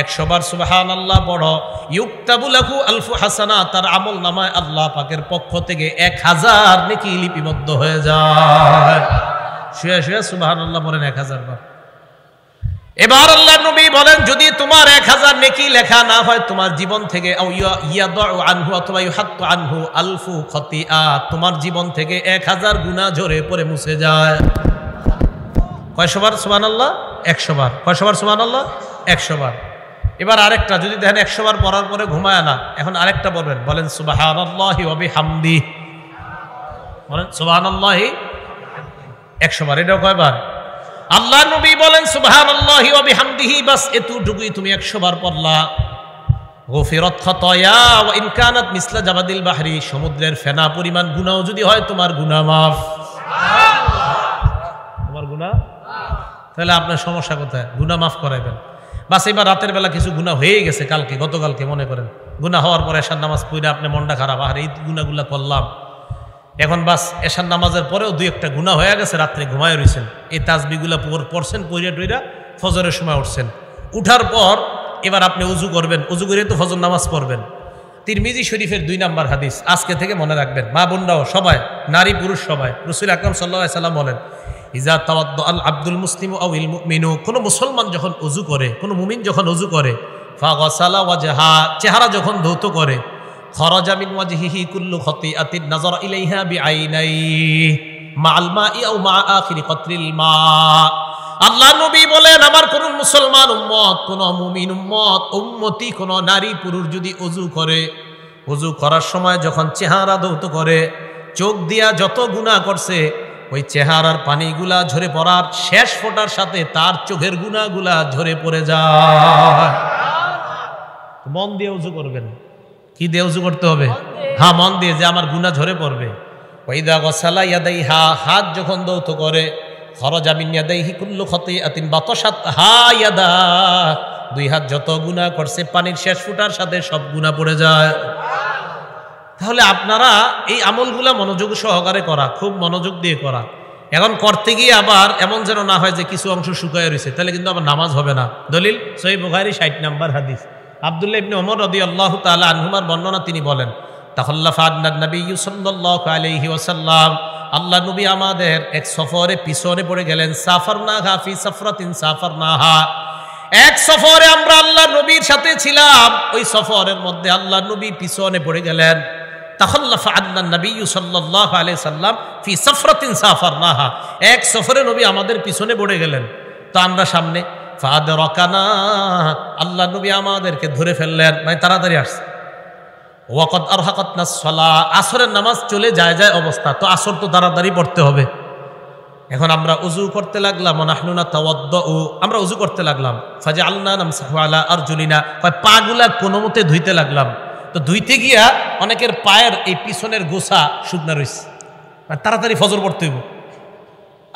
একশোবার সুবাহান আল্লাহ বড় ইউক্তাবুলাহু আলফু হাসানা তার আমল নামায় আল্লাহ পাকের পক্ষ থেকে এক হাজার নাকি লিপিবদ্ধ হয়ে যায় শুয়ে শুয়ে সুবাহান আল্লাহ বলেন এক হাজার বার এবার আল্লাহ নবী বলেন যদি তোমার এক হাজার নেকি লেখা না হয় তোমার জীবন থেকে আনহু অথবা ইহাত্ত আনহু আলফু খতিয়া তোমার জীবন থেকে এক হাজার গুণা ঝরে পড়ে মুছে যায় কয়শোবার সুবান আল্লাহ একশোবার কয়শোবার সুবান আল্লাহ একশোবার এবার আরেকটা যদি দেখেন একশোবার পড়ার পরে ঘুমায় না এখন আরেকটা বলবেন বলেন সুবাহান আল্লাহি অবি হামদি বলেন সুবাহান আল্লাহি একশোবার এটাও কয়বার আল্লাহ নবী বলেন সুবাহান আল্লাহি অবি হামদিহি বাস এতটুকুই তুমি একশোবার পড়লা ইনকানাত মিসলা জাবাদিল বাহারি সমুদ্রের ফেনা পরিমাণ গুনাও যদি হয় তোমার গুনা মাফ তোমার গুনা তাহলে আপনার সমস্যা কোথায় গুণা মাফ করাইবেন বাস এবার রাতের বেলা কিছু গুণা হয়ে গেছে কালকে গতকালকে মনে করেন গুণা হওয়ার পর এশার নামাজ পড়ে আপনি মনটা খারাপ আর এই গুণাগুলো করলাম এখন বাস এশার নামাজের পরেও দুই একটা গুণা হয়ে গেছে রাত্রে ঘুমায় রয়েছেন এই তাজবিগুলা পর পড়ছেন পইরা টইরা ফজরের সময় উঠছেন উঠার পর এবার আপনি উজু করবেন উজু করে তো ফজর নামাজ পড়বেন তিরমিজি শরীফের দুই নাম্বার হাদিস আজকে থেকে মনে রাখবেন মা বোনরাও সবাই নারী পুরুষ সবাই রসুল আকরম সাল্লা সাল্লাম বলেন ইজা তাওয়াদ্দ আল আব্দুল মুসলিম আউল মিনু কোনো মুসলমান যখন উজু করে কোনো মুমিন যখন উজু করে ফা গসালা ওয়াজহা চেহারা যখন ধৌত করে খরাজা মিন ওয়াজহিহি কুল্লু খতি আতির নাজর ইলাইহা বিআইনাই মা আল মা আও মা আখিরি কতরিল মা আল্লাহ নবী বলেন আমার কোন মুসলমান উম্মত কোন মুমিন উম্মত উম্মতি কোন নারী পুরুষ যদি উজু করে উজু করার সময় যখন চেহারা ধৌত করে চোখ দিয়া যত গুণা করছে ওই চেহারার পানিগুলা ঝরে পড়ার শেষ ফোটার সাথে তার চোখের গুণাগুলা ঝরে পড়ে যায় মন দিয়ে উঁচু করবেন কি দিয়ে উঁচু করতে হবে হ্যাঁ মন দিয়ে যে আমার গুণা ঝরে পড়বে ওইদা গসালা ইয়াদাই হা হাত যখন দৌত করে খরজামিন ইয়াদাই কুল্লু খতে আতিন বাতসাত হা ইয়াদা দুই হাত যত গুণা করছে পানির শেষ ফুটার সাথে সব গুণা পড়ে যায় তাহলে আপনারা এই আমলগুলা মনোযোগ সহকারে করা খুব মনোযোগ দিয়ে করা এখন করতে গিয়ে আবার এমন যেন না হয় যে কিছু অংশ শুকায় রয়েছে তাহলে কিন্তু আমার নামাজ হবে না দলিল সহি বুখারি ষাট নাম্বার হাদিস আবদুল্লাহ ইবনে ওমর রদি আল্লাহ তালা আনহুমার বর্ণনা তিনি বলেন তাহল্লাফা আদনাদ নবী ইউসল্লাহ আলহি ওসাল্লাম আল্লাহ নবী আমাদের এক সফরে পিছনে পড়ে গেলেন সাফার না হাফি সাফরাতিন সাফার না এক সফরে আমরা আল্লাহ নবীর সাথে ছিলাম ওই সফরের মধ্যে আল্লাহ নবী পিছনে পড়ে গেলেন তাহল্লাফা আন্নান নবী সাল্লাহ আলিয়া সাল্লাম ফি সফরতিন সাফার নাহা এক সফরে নবী আমাদের পিছনে পড়ে গেলেন তো আমরা সামনে ফাদ রকানা আল্লাহ নবী আমাদেরকে ধরে ফেললেন মানে তাড়াতাড়ি আসছে ওয়াকত আর হাকত না সলা আসরের নামাজ চলে যায় যায় অবস্থা তো আসর তো তাড়াতাড়ি পড়তে হবে এখন আমরা উজু করতে লাগলাম নাহনুনা তাওয়াদ্দ ও আমরা উজু করতে লাগলাম ফাজা আল্লাহ নাম সাহওয়ালা আর জুলিনা হয় পাগুলা কোনো মতে ধুইতে লাগলাম তো ধুইতে গিয়া অনেকের পায়ের এই পিছনের গোসা শুকনা রয়েছে মানে তাড়াতাড়ি ফজর পড়তে হইব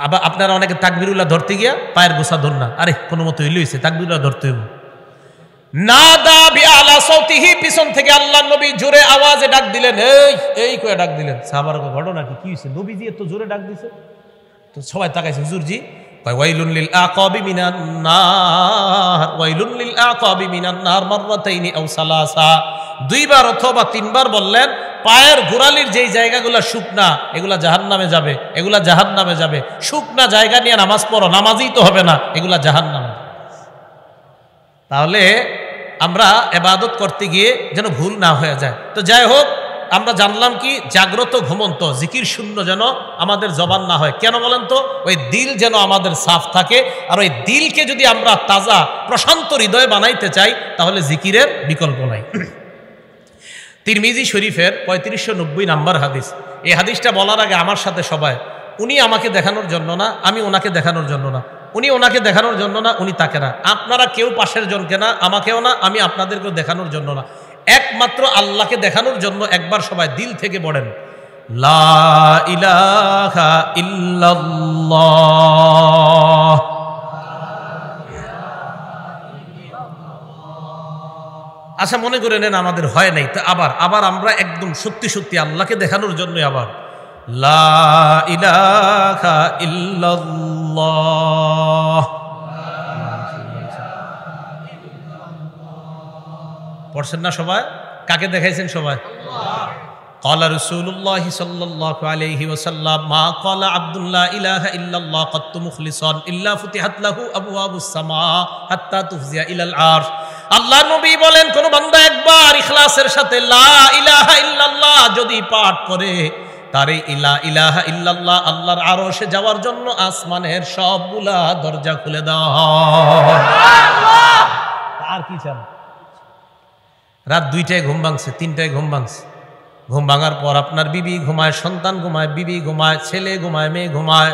আবার আপনারা অনেকে তাকবিরুল্লাহ ধরতে গিয়া পায়ের গোসা ধর না আরে কোনো মতো হইলে হয়েছে তাকবিরুল্লাহ ধরতে হইব না দাবি আলা সৌতিহি পিছন থেকে আল্লাহ নবী জোরে আওয়াজে ডাক দিলেন এই এই করে ডাক দিলেন সাহাবার ঘটনা কি হয়েছে নবী দিয়ে তো জোরে ডাক দিছে তো সবাই তাকাইছে হুজুরজি তাই ওয়াইলুল্লিল আকাবি মিনান নার ওয়াইলুল্লিল আকাবি মিনান নার মাররাতাইনি আও দুইবার অথবা তিনবার বললেন পায়ের গোড়ালির যেই জায়গাগুলা শুকনা এগুলা জাহান নামে যাবে এগুলা জাহান নামে যাবে শুকনা জায়গা নিয়ে নামাজ পড়ো নামাজই তো হবে না এগুলা জাহান নামে তাহলে আমরা এবাদত করতে গিয়ে যেন ভুল না হয়ে যায় তো যাই হোক আমরা জানলাম কি জাগ্রত ঘুমন্ত জিকির শূন্য যেন আমাদের জবান না হয় কেন বলেন তো ওই দিল যেন আমাদের সাফ থাকে আর ওই দিলকে যদি আমরা তাজা প্রশান্ত হৃদয় বানাইতে চাই তাহলে জিকিরের বিকল্প নাই তিরমিজি শরীফের পঁয়ত্রিশশো নব্বই নাম্বার হাদিস এই হাদিসটা বলার আগে আমার সাথে সবাই উনি আমাকে দেখানোর জন্য না আমি ওনাকে দেখানোর জন্য না উনি ওনাকে দেখানোর জন্য না উনি তাকে না আপনারা কেউ পাশের জনকে না আমাকেও না আমি আপনাদেরকেও দেখানোর জন্য না একমাত্র আল্লাহকে দেখানোর জন্য একবার সবাই দিল থেকে পড়েন আচ্ছা মনে করে নেন আমাদের হয় নাই তা আবার আবার আমরা একদম সত্যি সত্যি আল্লাহকে দেখানোর জন্য আবার লা ইলাহা ইল্লাল্লাহ পড়ছেন না সবাই কাকে দেখাইছেন সবাই কলা رسول الله صلى আল্লাহ নবী বলেন কোন বান্দা একবার ইখলাসের সাথে লা ইলাহা ইল্লাল্লাহ যদি পাঠ করে তারে ইলা ইলাহা ইল্লাল্লাহ আল্লাহর আরশে যাওয়ার জন্য আসমানের সবগুলা দরজা খুলে দেওয়া হয় আর কি চান রাত দুইটায় ঘুম ভাঙছে তিনটায় ঘুম ভাঙছে ঘুম ভাঙার পর আপনার বিবি ঘুমায় সন্তান ঘুমায় বিবি ঘুমায় ছেলে ঘুমায় মেয়ে ঘুমায়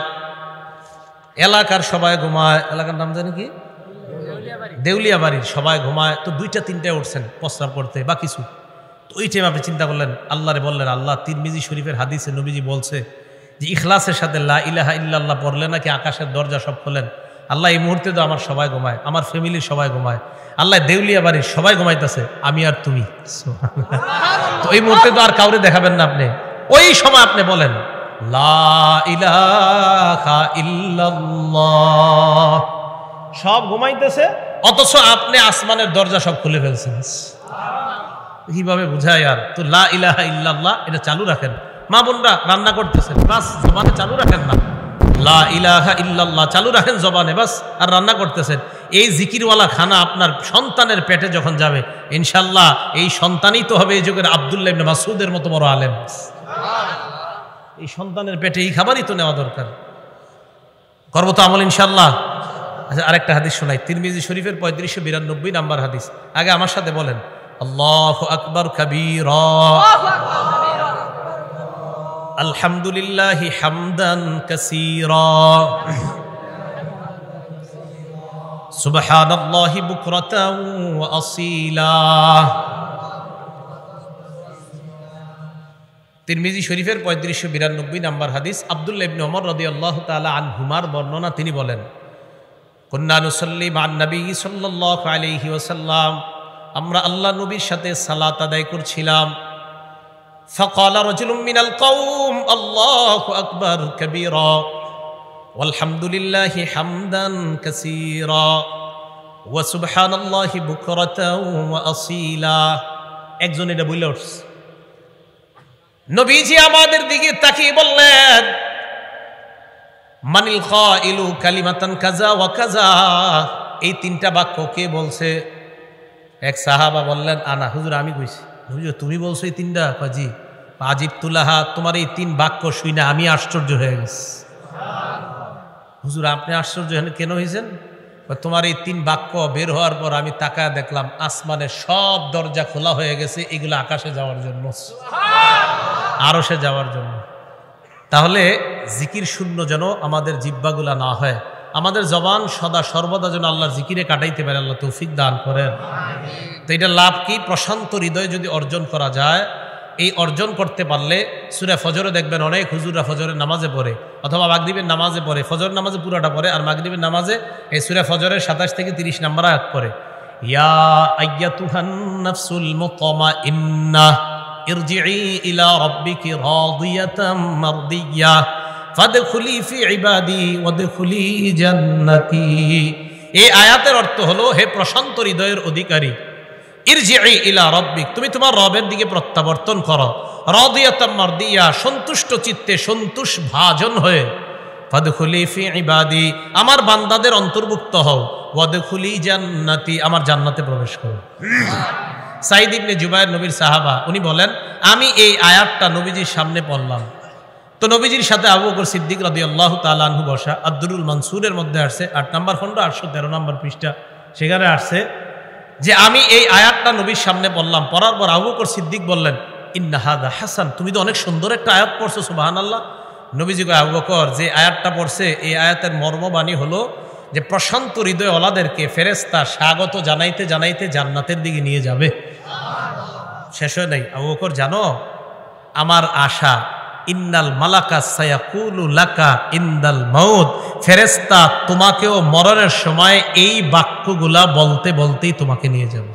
এলাকার সবাই ঘুমায় এলাকার নাম জানি কি দেউলিয়া বাড়ির সবাই ঘুমায় তো দুইটা তিনটায় উঠছেন প্রস্রাব করতে বা কিছু তো ওই টাইম আপনি চিন্তা করলেন আল্লাহরে বললেন আল্লাহ তিরমিজি শরীফের হাদিসে নবীজি বলছে যে ইখলাসের সাথে লা ইলাহা ইল্লাল্লাহ পড়লে নাকি আকাশের দরজা সব খোলেন আল্লাহ এই মুহূর্তে তো আমার সবাই ঘুমায় আমার ফ্যামিলির সবাই ঘুমায় আল্লাহ দেউলিয়া বাড়ি সবাই ঘুমাইতেছে আমি আর তুমি তো এই মুহূর্তে তো আর কাউরে দেখাবেন না আপনি ওই সময় আপনি বলেন সব ঘুমাইতেছে অথচ আপনি আসমানের দরজা সব খুলে ফেলছেন কিভাবে বুঝায় আর তো লা ইলাহা ইল্লাল্লাহ এটা চালু রাখেন মা বোনরা রান্না করতেছেন প্লাস জমানে চালু রাখেন না চালু রাখেন জবানে বাস আর রান্না করতেছেন এই জিকিরওয়ালা খানা আপনার সন্তানের পেটে যখন যাবে ইনশাল্লাহ এই সন্তানই তো হবে এই যুগের আবদুল্লাহ মাসুদের মতো বড় আলেম এই সন্তানের পেটে এই খাবারই তো নেওয়া দরকার করবো তো আমল ইনশাল্লাহ আচ্ছা আরেকটা হাদিস শোনাই তিরমিজি শরীফের পঁয়ত্রিশশো বিরানব্বই নাম্বার হাদিস আগে আমার সাথে বলেন আল্লাহ আকবর কবির আলহামদুলিল্লাহ হামদান কাসীরা সুবহানাল্লাহি বুকরাতাও ওয়া আসীলা তিরমিজি শরীফের পঁয়ত্রিশশো বিরানব্বই নম্বর হাদিস আবদুল্লা ইবনে ওমর রদি আল্লাহ তালা আনহুমার বর্ণনা তিনি বলেন আন নবী সাল্লাহ আলিহি ওসাল্লাম আমরা আল্লাহ নবীর সাথে সালাত আদায় করছিলাম فقال رجل من القوم الله أكبر كبيرا والحمد لله حمدا كثيرا وسبحان الله بكرة وأصيلا একজন এটা বলে উঠছে নবীজি আমাদের দিকে তাকিয়ে বললেন মানিল ইলু কালিমাতান কাজা ওয়া কাজা এই তিনটা বাক্য কে বলছে এক সাহাবা বললেন আনা হুজুর আমি কইছি বুঝলো তুমি বলছো এই তিনটা পাজি আজিব তুলাহা তোমার এই তিন বাক্য শুই না আমি আশ্চর্য হয়ে গেছি হুজুর আপনি আশ্চর্য হন কেন হয়েছেন তোমার এই তিন বাক্য বের হওয়ার পর আমি তাকায় দেখলাম আসমানে সব দরজা খোলা হয়ে গেছে এগুলো আকাশে যাওয়ার জন্য আরো সে যাওয়ার জন্য তাহলে জিকির শূন্য যেন আমাদের জিব্বাগুলা না হয় আমাদের জবান সদা সর্বদা যেন আল্লাহর জিকিরে কাটাইতে পারে আল্লাহ তৌফিক দান করেন তো এটা লাভ কি প্রশান্ত হৃদয় যদি অর্জন করা যায় এই অর্জন করতে পারলে সুরে ফজরে দেখবেন অনেক হুজুররা ফজরের নামাজে পড়ে অথবা মাগরীবের নামাজে পড়ে ফজর নামাজে পুরাটা পড়ে আর মাগরীবের নামাজে এই সুরে ফজরের সাতাশ থেকে তিরিশ নাম্বার আয়াত পড়ে ইয়া আইয়া তুহান নাফসুল মুতামা ইন্না ইরজিই ইলা রাব্বিকি রাদিয়াতাম মারদিয়া ফাদখুলি ফি ইবাদি ওয়াদখুলি জান্নাতি এই আয়াতের অর্থ হলো হে প্রশান্ত হৃদয়ের অধিকারী ইরজিই ইলা রব্বিক তুমি তোমার রবের দিকে প্রত্যাবর্তন করো রদিয়াতাম্মার দিয়া সন্তুষ্ট চিত্তে সন্তুষ ভাজন হয়ে ফাদখুলি ফি ইবাদি আমার বান্দাদের অন্তর্ভুক্ত হও ওয়াদখুলি জান্নাতি আমার জান্নাতে প্রবেশ করো সাইদ ইবনে জুবায়ের নবীর সাহাবা উনি বলেন আমি এই আয়াতটা নবীজির সামনে পড়লাম তো নবীজির সাথে আবু বকর সিদ্দিক রাদি আল্লাহ তালাহু বসা আব্দুরুল মনসুরের মধ্যে আসছে আট নম্বর খণ্ড আটশো তেরো নম্বর পৃষ্ঠা সেখানে আসছে যে আমি এই আয়াতটা নবীর সামনে বললাম পরার পর আবু বকর সিদ্দিক বললেন ইন্নাহাদা হাসান তুমি তো অনেক সুন্দর একটা আয়াত পড়ছো সুবাহান আল্লাহ নবীজি আবু বকর যে আয়াতটা পড়ছে এই আয়াতের মর্মবাণী হলো যে প্রশান্ত হৃদয় ওলাদেরকে ফেরেস্তা স্বাগত জানাইতে জানাইতে জান্নাতের দিকে নিয়ে যাবে শেষ হয় নাই আবু বকর জানো আমার আশা ইন্নাল মালাকা সায়াকুলু লাকা ইন্দাল মৌদ ফেরেস্তা তোমাকেও মরণের সময় এই বাক্যগুলা বলতে বলতেই তোমাকে নিয়ে যাবে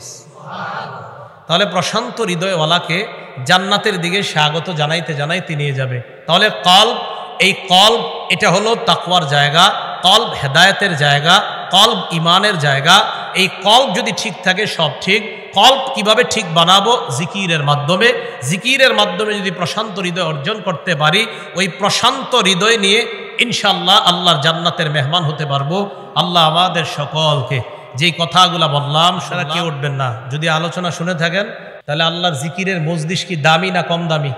তাহলে প্রশান্ত হৃদয়ওয়ালাকে জান্নাতের দিকে স্বাগত জানাইতে জানাইতে নিয়ে যাবে তাহলে কল্প এই কল্প এটা হলো তাকুয়ার জায়গা কল্প হেদায়তের জায়গা কল্প ইমানের জায়গা এই কল্প যদি ঠিক থাকে সব ঠিক কল্প কিভাবে ঠিক বানাবো জিকিরের মাধ্যমে জিকিরের মাধ্যমে যদি প্রশান্ত হৃদয় অর্জন করতে পারি ওই প্রশান্ত হৃদয় নিয়ে ইনশাল্লাহ আল্লাহর জান্নাতের মেহমান হতে পারবো আল্লাহ আমাদের সকলকে যেই কথাগুলো বললাম সেটা কেউ উঠবেন না যদি আলোচনা শুনে থাকেন তাহলে আল্লাহর জিকিরের মজদিস কি দামি না কম দামি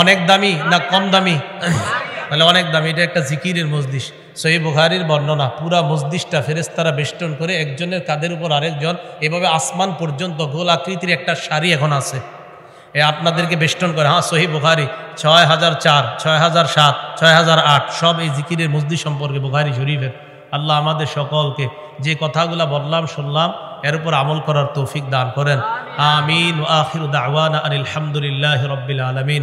অনেক দামি না কম দামি তাহলে অনেক দাম এটা একটা জিকিরের মসজিদ সহি বুহারির বর্ণনা পুরা মসজিদটা ফেরেস্তারা বেষ্টন করে একজনের কাদের উপর আরেকজন এভাবে আসমান পর্যন্ত গোল আকৃতির একটা শাড়ি এখন আছে এ আপনাদেরকে বেষ্টন করে হ্যাঁ সহি বুহারি ছয় হাজার চার ছয় হাজার সাত ছয় হাজার আট সব এই জিকিরের মসজিদ সম্পর্কে বুহারি শরীফের আল্লাহ আমাদের সকলকে যে কথাগুলো বললাম শুনলাম এর উপর আমল করার তৌফিক দান করেন আমিন আখির দাওয়ান আলহামদুলিল্লাহ রব্বিল আলমিন